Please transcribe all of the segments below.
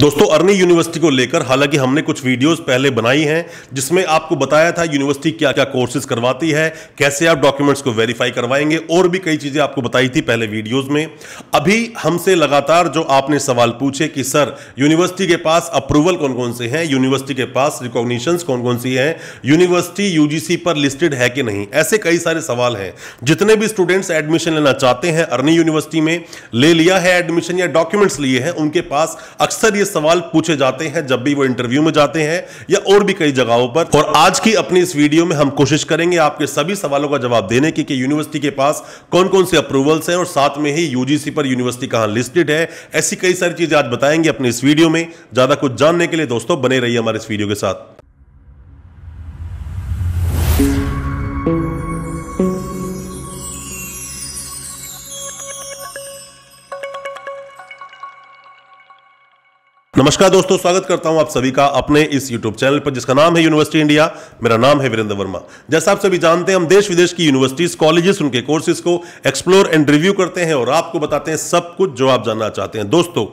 दोस्तों अर्नी यूनिवर्सिटी को लेकर हालांकि हमने कुछ वीडियोस पहले बनाई हैं जिसमें आपको बताया था यूनिवर्सिटी क्या क्या कोर्सेज करवाती है कैसे आप डॉक्यूमेंट्स को वेरीफाई करवाएंगे और भी कई चीज़ें आपको बताई थी पहले वीडियोस में अभी हमसे लगातार जो आपने सवाल पूछे कि सर यूनिवर्सिटी के पास अप्रूवल कौन कौन से हैं यूनिवर्सिटी के पास रिकॉग्निशन कौन कौन सी हैं यूनिवर्सिटी यूजीसी पर लिस्टेड है कि नहीं ऐसे कई सारे सवाल हैं जितने भी स्टूडेंट्स एडमिशन लेना चाहते हैं अर्नी यूनिवर्सिटी में ले लिया है एडमिशन या डॉक्यूमेंट्स लिए हैं उनके पास अक्सर ये सवाल पूछे जाते हैं जब भी वो इंटरव्यू में जाते हैं या और भी कई जगहों पर और आज की अपनी इस वीडियो में हम कोशिश करेंगे आपके सभी सवालों का जवाब देने की कि यूनिवर्सिटी के पास कौन कौन से अप्रूवल्स हैं और साथ में ही यूजीसी पर यूनिवर्सिटी कहां लिस्टेड है ऐसी कई सारी चीजें आज बताएंगे अपने इस वीडियो में ज्यादा कुछ जानने के लिए दोस्तों बने रहिए हमारे इस वीडियो के साथ नमस्कार दोस्तों स्वागत करता हूं आप सभी का अपने इस यूट्यूब चैनल पर जिसका नाम है यूनिवर्सिटी इंडिया मेरा नाम है वीरेंद्र वर्मा जैसा आप सभी जानते हैं हम देश विदेश की यूनिवर्सिटीज कॉलेजेस उनके कोर्सेज को एक्सप्लोर एंड रिव्यू करते हैं और आपको बताते हैं सब कुछ जो आप जानना चाहते हैं दोस्तों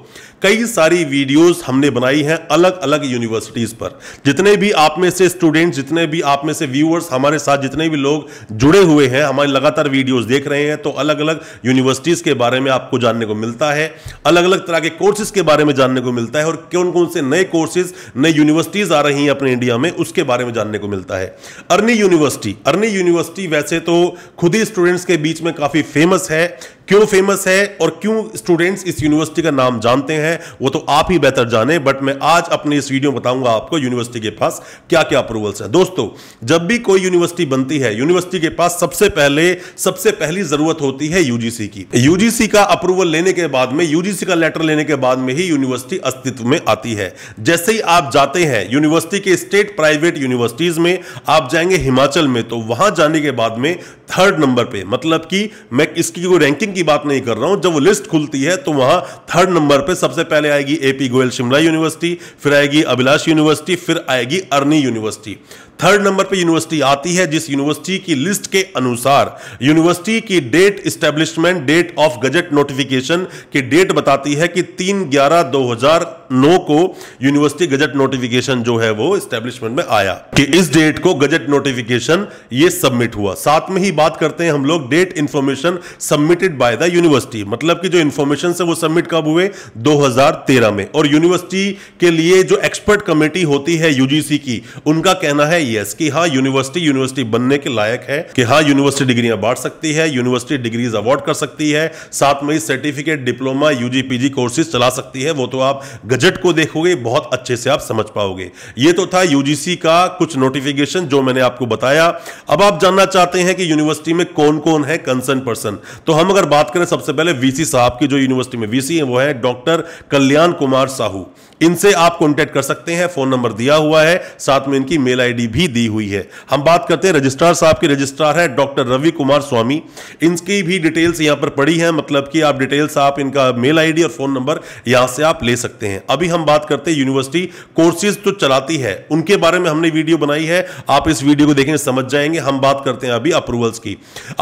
कई सारी वीडियोज हमने बनाई हैं अलग अलग यूनिवर्सिटीज पर जितने भी आप में से स्टूडेंट जितने भी आप में से व्यूअर्स हमारे साथ जितने भी लोग जुड़े हुए हैं हमारे लगातार वीडियोज देख रहे हैं तो अलग अलग यूनिवर्सिटीज के बारे में आपको जानने को मिलता है अलग अलग तरह के कोर्सेज के बारे में जानने को मिलता है और कौन कौन से नए कोर्सेज नई यूनिवर्सिटीज़ आ रही हैं अपने इंडिया में उसके बारे में जानने को मिलता है अर्नी यूनिवर्सिटी अर्नी यूनिवर्सिटी वैसे तो खुद ही स्टूडेंट्स के बीच में काफ़ी फेमस है क्यों फेमस है और क्यों स्टूडेंट्स इस यूनिवर्सिटी का नाम जानते हैं वो तो आप ही बेहतर जाने बट मैं आज अपने इस वीडियो में बताऊंगा आपको यूनिवर्सिटी के पास क्या क्या अप्रूवल्स है दोस्तों जब भी कोई यूनिवर्सिटी बनती है यूनिवर्सिटी के पास सबसे पहले सबसे पहली जरूरत होती है यूजीसी की यूजीसी का अप्रूवल लेने के बाद में यूजीसी का लेटर लेने के बाद में ही यूनिवर्सिटी अस्तित्व में आती है जैसे ही आप जाते हैं यूनिवर्सिटी के स्टेट प्राइवेट यूनिवर्सिटीज में आप जाएंगे हिमाचल में तो वहां जाने के बाद में थर्ड नंबर पे मतलब कि मैं इसकी रैंकिंग की बात नहीं कर रहा हूं जब वो लिस्ट खुलती है तो वहां थर्ड नंबर पे सबसे पहले आएगी एपी गोयल शिमला यूनिवर्सिटी फिर आएगी अभिलाष यूनिवर्सिटी फिर आएगी अर्नी यूनिवर्सिटी थर्ड नंबर पे यूनिवर्सिटी आती है जिस यूनिवर्सिटी की लिस्ट के अनुसार यूनिवर्सिटी की date establishment date of gazette notification की डेट बताती है कि तीन ग्यारह दो हजार नौ को यूनिवर्सिटी गजट नोटिफिकेशन जो है वो स्टैब्लिशमेंट में आया कि इस डेट को गजट नोटिफिकेशन ये सबमिट हुआ साथ में ही बात करते हैं हम लोग date information submitted by the university मतलब कि जो इंफॉर्मेशन है वो सबमिट कब हुए 2013 में और यूनिवर्सिटी के लिए जो एक्सपर्ट कमेटी होती है यूजीसी की उनका कहना है यस कि हाँ यूनिवर्सिटी यूनिवर्सिटी बनने के लायक है कि हाँ यूनिवर्सिटी डिग्रियां बांट सकती है यूनिवर्सिटी डिग्रीज अवार्ड कर सकती है साथ में certificate diploma UG PG courses चला सकती है वो तो आप गजट को देखोगे बहुत अच्छे से आप समझ पाओगे ये तो था यूजीसी का कुछ नोटिफिकेशन जो मैंने आपको बताया अब आप जानना चाहते हैं कि यूनिवर्सिटी में कौन कौन है कंसर्न पर्सन तो हम अगर बात करें सबसे पहले वीसी साहब की जो यूनिवर्सिटी में वीसी है वो है डॉक्टर कल्याण कुमार साहू इनसे आप कॉन्टेक्ट कर सकते हैं फोन नंबर दिया हुआ है साथ में इनकी मेल आईडी भी दी हुई है हम बात करते हैं रजिस्ट्रार साहब के रजिस्ट्रार है डॉक्टर रवि कुमार स्वामी इनकी भी डिटेल्स यहां पर पड़ी है मतलब कि आप डिटेल्स आप इनका मेल आईडी और फोन नंबर यहां से आप ले सकते हैं अभी हम बात करते हैं यूनिवर्सिटी कोर्सेज तो चलाती है उनके बारे में हमने वीडियो बनाई है आप इस वीडियो को देखेंगे समझ जाएंगे हम बात करते हैं अभी अप्रूवल्स की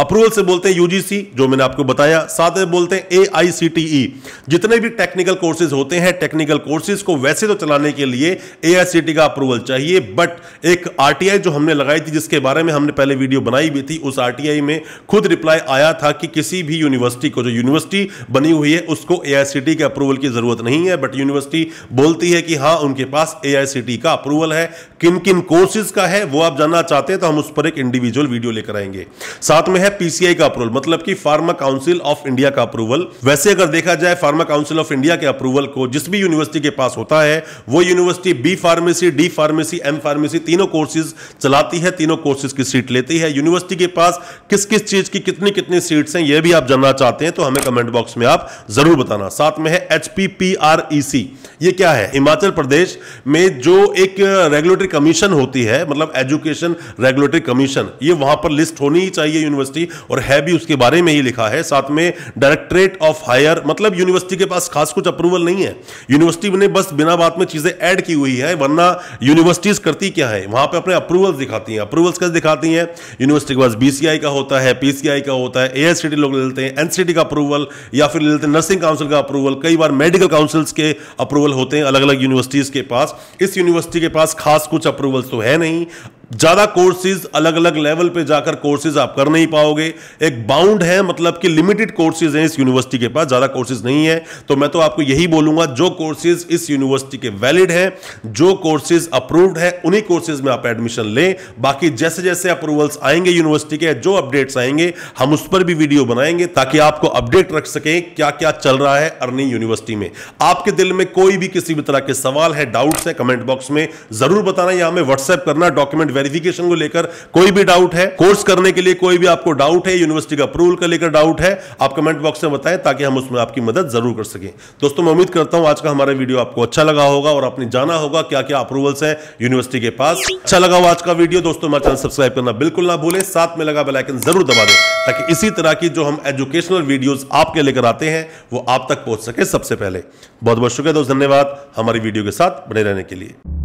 अप्रूवल से बोलते हैं यूजीसी जो मैंने आपको बताया साथ में बोलते हैं ए e। जितने भी टेक्निकल कोर्सेज होते हैं टेक्निकल कोर्सेज को वैसे तो चलाने के लिए ए का अप्रूवल चाहिए बट एक आर जो हमने लगाई थी जिसके बारे में हमने पहले वीडियो बनाई भी थी उस आर में खुद रिप्लाई आया था कि किसी भी यूनिवर्सिटी को जो यूनिवर्सिटी बनी हुई है उसको ए के अप्रूवल की ज़रूरत नहीं है बट यूनिवर्सिटी बोलती है कि हाँ उनके पास ए का अप्रूवल है किन किन कोर्सेज का है वो आप जानना चाहते हैं तो हम उस पर एक इंडिविजुअल वीडियो लेकर आएंगे साथ में है पीसीआई का अप्रूवल मतलब कि फार्मा काउंसिल ऑफ इंडिया का अप्रूवल वैसे अगर देखा जाए फार्मा काउंसिल ऑफ इंडिया के अप्रूवल को जिस भी यूनिवर्सिटी के पास होता है वो university B pharmacy D pharmacy M pharmacy तीनों कोर्सेज चलाती है तीनों कोर्सेज की सीट लेती है यूनिवर्सिटी के पास किस किस चीज की कितनी कितनी सीट्स हैं यह भी आप जानना चाहते हैं तो हमें कमेंट बॉक्स में आप जरूर बताना साथ में है एचपीपीआरईसी ये क्या है हिमाचल प्रदेश में जो एक रेगुलेटरी कमीशन होती है मतलब एजुकेशन रेगुलेटरी कमीशन ये वहां पर लिस्ट होनी ही चाहिए यूनिवर्सिटी और है भी उसके बारे में ही लिखा है साथ में डायरेक्टरेट ऑफ हायर मतलब यूनिवर्सिटी के पास खास कुछ अप्रूवल नहीं है यूनिवर्सिटी ने बस बस बिना बात में चीज़ें ऐड की हुई है वरना यूनिवर्सिटीज़ करती क्या है वहां पे अपने अप्रूवल्स दिखाती हैं अप्रूवल्स कैसे दिखाती हैं यूनिवर्सिटी के पास बी का होता है पी का होता है ए लोग ले लेते हैं एन का अप्रूवल या फिर ले लेते हैं नर्सिंग काउंसिल का अप्रूवल कई बार मेडिकल काउंसिल्स के अप्रूवल होते हैं अलग अलग यूनिवर्सिटीज़ के पास इस यूनिवर्सिटी के पास खास कुछ अप्रूवल्स तो है नहीं ज़्यादा कोर्सेज अलग अलग लेवल पे जाकर कोर्सेज आप कर नहीं पाओगे एक बाउंड है मतलब कि लिमिटेड कोर्सेज हैं इस यूनिवर्सिटी के पास ज़्यादा कोर्सेज नहीं है तो मैं तो आपको यही बोलूंगा जो कोर्सेज इस यूनिवर्सिटी के वैलिड हैं जो कोर्सेज अप्रूव्ड है उन्हीं कोर्सेज में आप एडमिशन लें बाकी जैसे जैसे अप्रूवल्स आएंगे यूनिवर्सिटी के जो अपडेट्स आएंगे हम उस पर भी वीडियो बनाएंगे ताकि आपको अपडेट रख सकें क्या क्या चल रहा है अर्निंग यूनिवर्सिटी में आपके दिल में कोई भी किसी भी तरह के सवाल है डाउट्स है कमेंट बॉक्स में ज़रूर बताना या हमें व्हाट्सएप करना डॉक्यूमेंट वेरिफिकेशन को लेकर कोई भी डाउट है कोर्स करने के लिए कोई भी आपको डाउट है यूनिवर्सिटी का अप्रूवल का लेकर डाउट है आप कमेंट बॉक्स में बताएं ताकि हम उसमें आपकी मदद जरूर कर सकें दोस्तों मैं उम्मीद करता हूं आज का हमारा वीडियो आपको अच्छा लगा होगा और आपने जाना होगा क्या क्या अप्रूवल्स है यूनिवर्सिटी के पास अच्छा लगा हो आज का वीडियो दोस्तों हमारे चैनल सब्सक्राइब करना बिल्कुल ना भूलें साथ में लगा बेलाइकन जरूर दबा दें ताकि इसी तरह की जो हम एजुकेशनल वीडियोस आपके लेकर आते हैं वो आप तक पहुंच सके सबसे पहले बहुत बहुत शुक्रिया दोस्त धन्यवाद हमारी वीडियो के साथ बने रहने के लिए